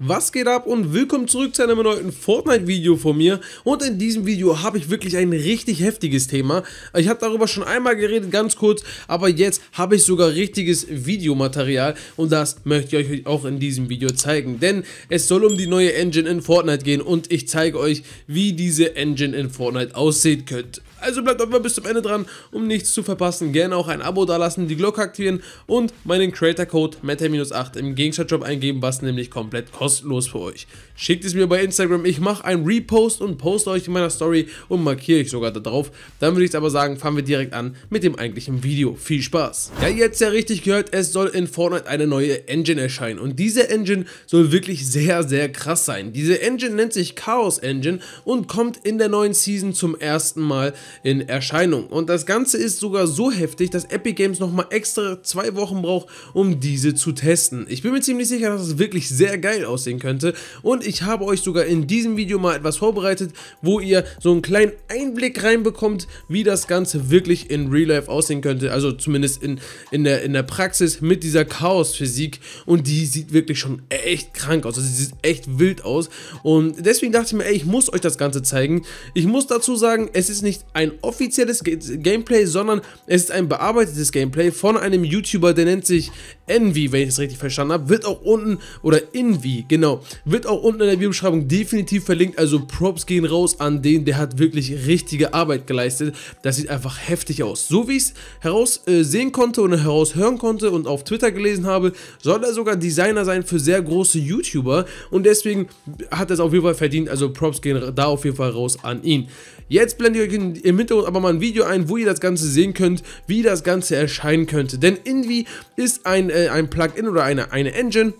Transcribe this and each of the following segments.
Was geht ab und willkommen zurück zu einem neuen Fortnite-Video von mir und in diesem Video habe ich wirklich ein richtig heftiges Thema. Ich habe darüber schon einmal geredet, ganz kurz, aber jetzt habe ich sogar richtiges Videomaterial und das möchte ich euch auch in diesem Video zeigen, denn es soll um die neue Engine in Fortnite gehen und ich zeige euch, wie diese Engine in Fortnite aussehen könnte. Also bleibt einfach bis zum Ende dran, um nichts zu verpassen. Gerne auch ein Abo dalassen, die Glocke aktivieren und meinen Creator-Code meta-8 im gegenstand eingeben, was nämlich komplett kostenlos kostenlos für euch. Schickt es mir bei Instagram, ich mache einen Repost und poste euch in meiner Story und markiere ich sogar da drauf. Dann würde ich aber sagen, fangen wir direkt an mit dem eigentlichen Video. Viel Spaß! Ja, jetzt ja richtig gehört, es soll in Fortnite eine neue Engine erscheinen und diese Engine soll wirklich sehr, sehr krass sein. Diese Engine nennt sich Chaos Engine und kommt in der neuen Season zum ersten Mal in Erscheinung. Und das Ganze ist sogar so heftig, dass Epic Games nochmal extra zwei Wochen braucht, um diese zu testen. Ich bin mir ziemlich sicher, dass es wirklich sehr geil aussieht aussehen könnte. Und ich habe euch sogar in diesem Video mal etwas vorbereitet, wo ihr so einen kleinen Einblick reinbekommt, wie das Ganze wirklich in Real Life aussehen könnte. Also zumindest in, in, der, in der Praxis mit dieser Chaos-Physik. Und die sieht wirklich schon echt krank aus. Also sie sieht echt wild aus. Und deswegen dachte ich mir, ey, ich muss euch das Ganze zeigen. Ich muss dazu sagen, es ist nicht ein offizielles Gameplay, sondern es ist ein bearbeitetes Gameplay von einem YouTuber, der nennt sich Envy, wenn ich es richtig verstanden habe. Wird auch unten oder Envy, genau. Wird auch unten in der Videobeschreibung definitiv verlinkt, also Props gehen raus an den, der hat wirklich richtige Arbeit geleistet. Das sieht einfach heftig aus. So wie ich es heraussehen äh, konnte und heraushören konnte und auf Twitter gelesen habe, soll er sogar Designer sein für sehr große YouTuber und deswegen hat er es auf jeden Fall verdient, also Props gehen da auf jeden Fall raus an ihn. Jetzt blendet ihr euch im Hintergrund aber mal ein Video ein, wo ihr das Ganze sehen könnt, wie das Ganze erscheinen könnte. Denn Envy ist ein, äh, ein Plugin oder eine, eine Engine,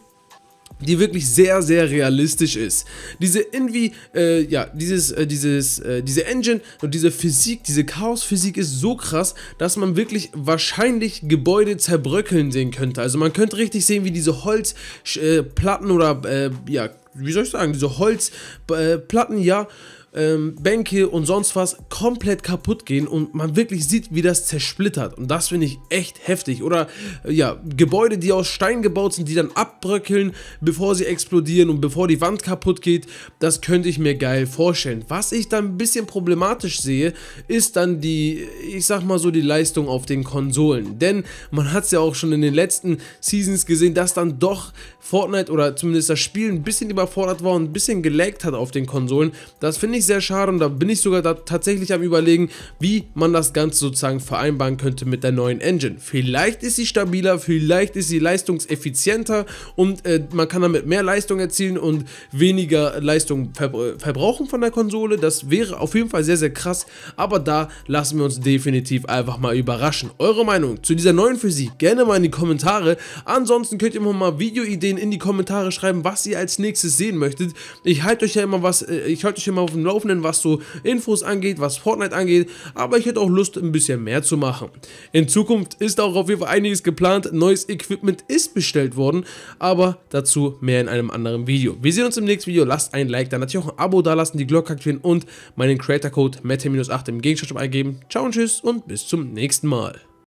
die wirklich sehr, sehr realistisch ist. Diese Envy, äh, ja, dieses, äh, dieses, äh, diese Engine und diese Physik, diese Chaosphysik ist so krass, dass man wirklich wahrscheinlich Gebäude zerbröckeln sehen könnte. Also man könnte richtig sehen, wie diese Holzplatten äh, oder, äh, ja, wie soll ich sagen, diese Holzplatten, äh, ja, ähm, Bänke und sonst was komplett kaputt gehen und man wirklich sieht, wie das zersplittert. Und das finde ich echt heftig. Oder äh, ja, Gebäude, die aus Stein gebaut sind, die dann abbröckeln, bevor sie explodieren und bevor die Wand kaputt geht, das könnte ich mir geil vorstellen. Was ich dann ein bisschen problematisch sehe, ist dann die, ich sag mal so, die Leistung auf den Konsolen. Denn man hat es ja auch schon in den letzten Seasons gesehen, dass dann doch Fortnite oder zumindest das Spiel ein bisschen überfordert war und ein bisschen gelaggt hat auf den Konsolen. Das finde ich ich sehr schade und da bin ich sogar tatsächlich am überlegen, wie man das Ganze sozusagen vereinbaren könnte mit der neuen Engine. Vielleicht ist sie stabiler, vielleicht ist sie leistungseffizienter und äh, man kann damit mehr Leistung erzielen und weniger Leistung ver äh, verbrauchen von der Konsole. Das wäre auf jeden Fall sehr, sehr krass, aber da lassen wir uns definitiv einfach mal überraschen. Eure Meinung zu dieser neuen Physik gerne mal in die Kommentare. Ansonsten könnt ihr mir mal Videoideen in die Kommentare schreiben, was ihr als nächstes sehen möchtet. Ich halte euch ja immer was, äh, ich halte euch immer auf dem Laufenden, was so Infos angeht, was Fortnite angeht, aber ich hätte auch Lust, ein bisschen mehr zu machen. In Zukunft ist auch auf jeden Fall einiges geplant, neues Equipment ist bestellt worden, aber dazu mehr in einem anderen Video. Wir sehen uns im nächsten Video, lasst ein Like, dann natürlich auch ein Abo dalassen, die Glocke aktivieren und meinen Creator-Code mette-8 im Gegenstand eingeben. Ciao und tschüss und bis zum nächsten Mal.